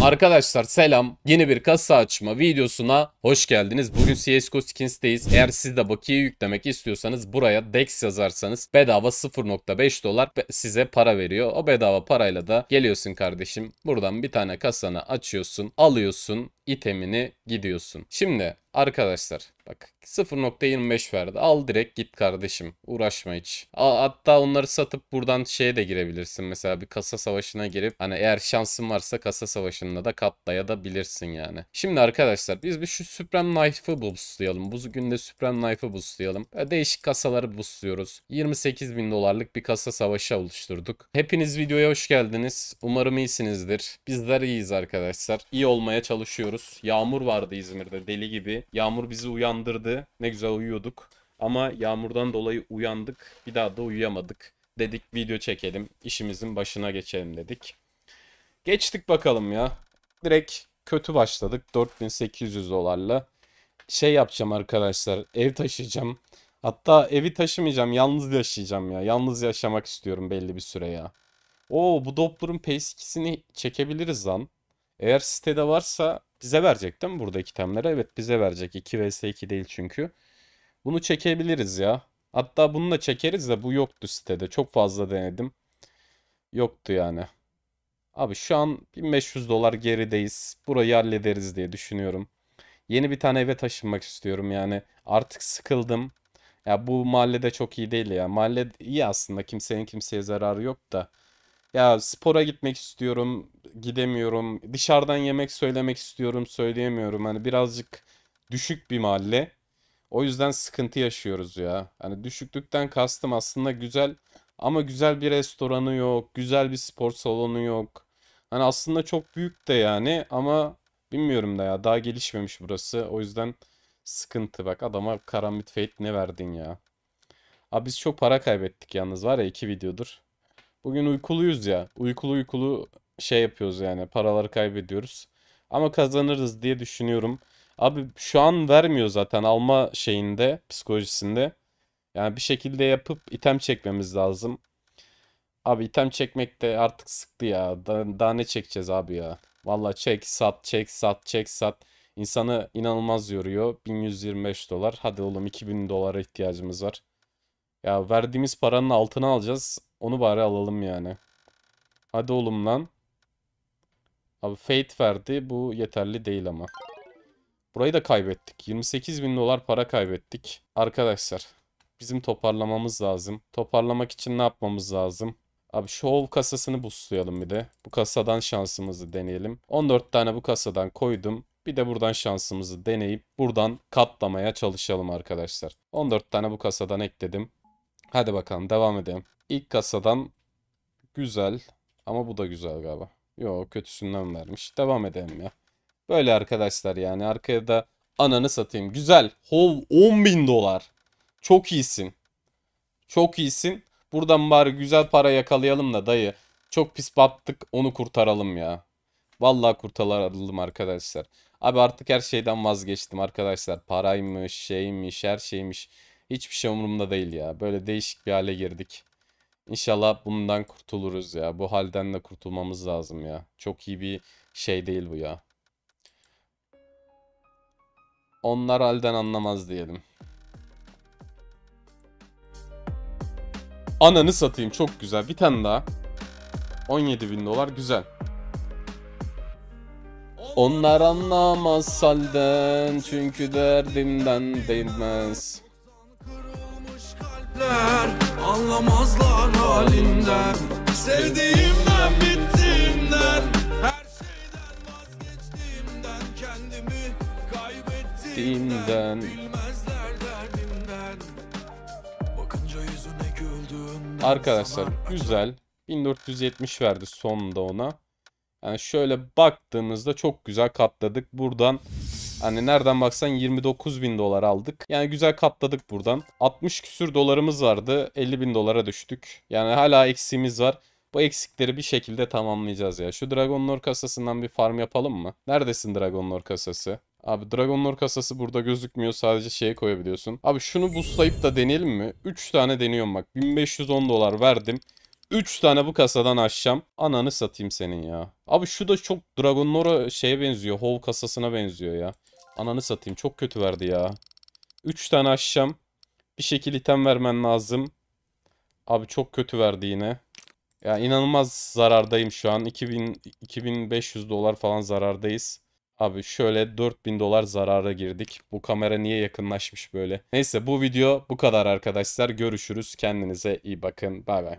Arkadaşlar selam. Yeni bir kasa açma videosuna hoş geldiniz. Bugün CSGO Skins'teyiz. Eğer siz de bakiye yüklemek istiyorsanız buraya DEX yazarsanız bedava 0.5 dolar size para veriyor. O bedava parayla da geliyorsun kardeşim. Buradan bir tane kasanı açıyorsun, alıyorsun itemini gidiyorsun. Şimdi arkadaşlar bak 0.25 verdi. Al direkt git kardeşim. Uğraşma hiç. A hatta onları satıp buradan şeye de girebilirsin. Mesela bir kasa savaşına girip hani eğer şansın varsa kasa savaşında da katlaya da bilirsin yani. Şimdi arkadaşlar biz bir şu Supreme Knife'ı boostlayalım. Bu günde Supreme Knife'ı boostlayalım. Değişik kasaları boostluyoruz. 28 bin dolarlık bir kasa savaşı oluşturduk. Hepiniz videoya hoş geldiniz. Umarım iyisinizdir. Bizler iyiyiz arkadaşlar. İyi olmaya çalışıyoruz uyanıyoruz. Yağmur vardı İzmir'de deli gibi. Yağmur bizi uyandırdı. Ne güzel uyuyorduk. Ama yağmurdan dolayı uyandık. Bir daha da uyuyamadık. Dedik video çekelim. işimizin başına geçelim dedik. Geçtik bakalım ya. Direkt kötü başladık. 4800 dolarla. Şey yapacağım arkadaşlar. Ev taşıyacağım. Hatta evi taşımayacağım. Yalnız yaşayacağım ya. Yalnız yaşamak istiyorum belli bir süre ya. Oo bu Doppler'ın PS2'sini çekebiliriz lan. Eğer sitede varsa bize verecek değil mi buradaki temlere? Evet bize verecek. 2 vs 2 değil çünkü. Bunu çekebiliriz ya. Hatta bunu da çekeriz de bu yoktu sitede. Çok fazla denedim. Yoktu yani. Abi şu an 1500 dolar gerideyiz. Burayı hallederiz diye düşünüyorum. Yeni bir tane eve taşınmak istiyorum yani. Artık sıkıldım. Ya bu mahallede çok iyi değil ya. Mahalle iyi aslında. Kimsenin kimseye zararı yok da. Ya spora gitmek istiyorum, gidemiyorum. Dışarıdan yemek söylemek istiyorum, söyleyemiyorum. Hani birazcık düşük bir mahalle. O yüzden sıkıntı yaşıyoruz ya. Hani düşüklükten kastım aslında güzel ama güzel bir restoranı yok, güzel bir spor salonu yok. Hani aslında çok büyük de yani ama bilmiyorum da ya daha gelişmemiş burası. O yüzden sıkıntı bak adama karambit fate ne verdin ya. Abi biz çok para kaybettik yalnız var ya iki videodur. Bugün uykuluyuz ya. Uykulu uykulu şey yapıyoruz yani. Paraları kaybediyoruz. Ama kazanırız diye düşünüyorum. Abi şu an vermiyor zaten alma şeyinde, psikolojisinde. Yani bir şekilde yapıp item çekmemiz lazım. Abi item çekmek de artık sıktı ya. Da daha ne çekeceğiz abi ya. Vallahi çek sat çek sat çek sat. İnsanı inanılmaz yoruyor. 1125 dolar. Hadi oğlum 2000 dolara ihtiyacımız var. Ya verdiğimiz paranın altına alacağız. Onu bari alalım yani. Hadi oğlum lan. Abi Fate verdi. Bu yeterli değil ama. Burayı da kaybettik. 28 bin dolar para kaybettik. Arkadaşlar bizim toparlamamız lazım. Toparlamak için ne yapmamız lazım? Abi show kasasını buslayalım bir de. Bu kasadan şansımızı deneyelim. 14 tane bu kasadan koydum. Bir de buradan şansımızı deneyip buradan katlamaya çalışalım arkadaşlar. 14 tane bu kasadan ekledim. Hadi bakalım devam edelim. İlk kasadan güzel ama bu da güzel galiba. Yo kötüsünden vermiş. Devam edelim ya. Böyle arkadaşlar yani arkaya da ananı satayım. Güzel. Hov 10 bin dolar. Çok iyisin. Çok iyisin. Buradan bari güzel para yakalayalım da dayı. Çok pis battık onu kurtaralım ya. Vallahi kurtaralım arkadaşlar. Abi artık her şeyden vazgeçtim arkadaşlar. Paraymış, şeymiş, her şeymiş. Hiçbir şey umurumda değil ya. Böyle değişik bir hale girdik. İnşallah bundan kurtuluruz ya. Bu halden de kurtulmamız lazım ya. Çok iyi bir şey değil bu ya. Onlar halden anlamaz diyelim. Ananı satayım çok güzel. Bir tane daha. 17 bin dolar güzel. Onlar anlamaz halden çünkü derdimden değmez. Anlamazlar halimden Sevdiğimden bittiğimden Her şeyden vazgeçtiğimden Kendimi kaybettiğimden Bilmezler derdimden Bakınca yüzüne güldüğünden Arkadaşlar güzel 1470 verdi sonunda ona. Yani şöyle baktığımızda çok güzel katladık. Buradan Hani nereden baksan 29 bin dolar aldık. Yani güzel katladık buradan. 60 küsür dolarımız vardı. 50 bin dolara düştük. Yani hala eksiğimiz var. Bu eksikleri bir şekilde tamamlayacağız ya. Şu Dragon Lore kasasından bir farm yapalım mı? Neredesin Dragon Lore kasası? Abi Dragon Lore kasası burada gözükmüyor. Sadece şeye koyabiliyorsun. Abi şunu buslayıp da deneyelim mi? 3 tane deniyorum bak. 1510 dolar verdim. 3 tane bu kasadan aşacağım. Ananı satayım senin ya. Abi şu da çok Dragon Lore şeye benziyor. Hov kasasına benziyor ya. Ananı satayım. Çok kötü verdi ya. 3 tane aşacağım. Bir şekilde item vermen lazım. Abi çok kötü verdi yine. Ya inanılmaz zarardayım şu an. 2000 2500 dolar falan zarardayız. Abi şöyle 4000 dolar zarara girdik. Bu kamera niye yakınlaşmış böyle? Neyse bu video bu kadar arkadaşlar. Görüşürüz. Kendinize iyi bakın. Bay bay.